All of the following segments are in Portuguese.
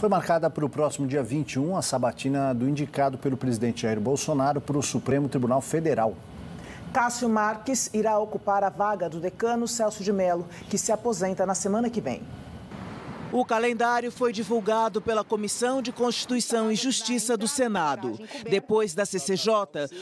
Foi marcada para o próximo dia 21 a sabatina do indicado pelo presidente Jair Bolsonaro para o Supremo Tribunal Federal. Cássio Marques irá ocupar a vaga do decano Celso de Mello, que se aposenta na semana que vem. O calendário foi divulgado pela Comissão de Constituição e Justiça do Senado. Depois da CCJ,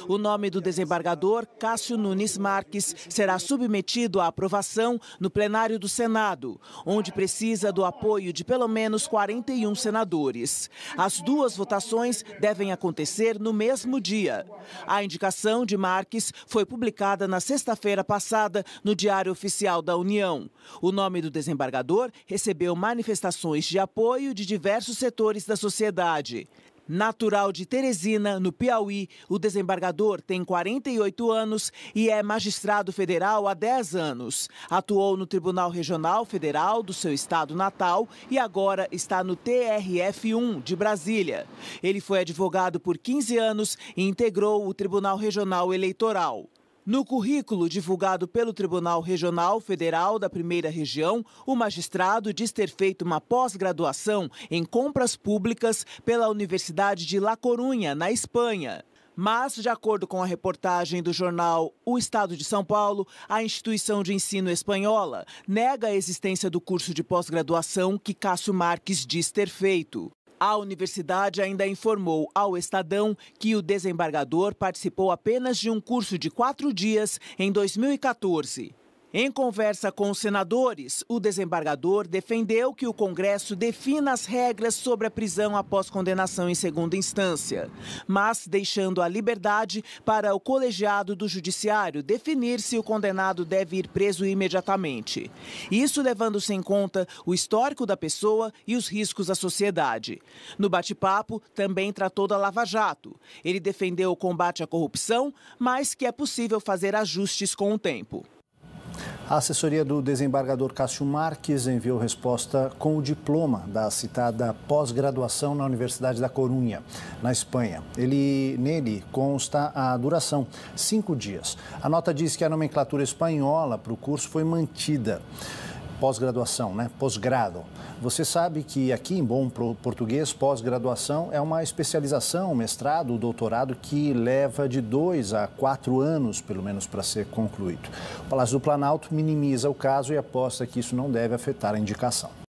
o nome do desembargador Cássio Nunes Marques será submetido à aprovação no plenário do Senado, onde precisa do apoio de pelo menos 41 senadores. As duas votações devem acontecer no mesmo dia. A indicação de Marques foi publicada na sexta-feira passada no Diário Oficial da União. O nome do desembargador recebeu manifestação manifestações de apoio de diversos setores da sociedade. Natural de Teresina, no Piauí, o desembargador tem 48 anos e é magistrado federal há 10 anos. Atuou no Tribunal Regional Federal do seu estado natal e agora está no TRF1 de Brasília. Ele foi advogado por 15 anos e integrou o Tribunal Regional Eleitoral. No currículo divulgado pelo Tribunal Regional Federal da Primeira Região, o magistrado diz ter feito uma pós-graduação em compras públicas pela Universidade de La Corunha, na Espanha. Mas, de acordo com a reportagem do jornal O Estado de São Paulo, a instituição de ensino espanhola nega a existência do curso de pós-graduação que Cássio Marques diz ter feito. A universidade ainda informou ao Estadão que o desembargador participou apenas de um curso de quatro dias em 2014. Em conversa com os senadores, o desembargador defendeu que o Congresso defina as regras sobre a prisão após condenação em segunda instância, mas deixando a liberdade para o colegiado do Judiciário definir se o condenado deve ir preso imediatamente. Isso levando-se em conta o histórico da pessoa e os riscos à sociedade. No bate-papo, também tratou da Lava Jato. Ele defendeu o combate à corrupção, mas que é possível fazer ajustes com o tempo. A assessoria do desembargador Cássio Marques enviou resposta com o diploma da citada pós-graduação na Universidade da Corunha, na Espanha. Ele, nele consta a duração, cinco dias. A nota diz que a nomenclatura espanhola para o curso foi mantida pós-graduação, né? Pós-grado. Você sabe que aqui em bom português, pós-graduação é uma especialização, mestrado, doutorado que leva de dois a quatro anos, pelo menos, para ser concluído. O Palácio do Planalto minimiza o caso e aposta que isso não deve afetar a indicação.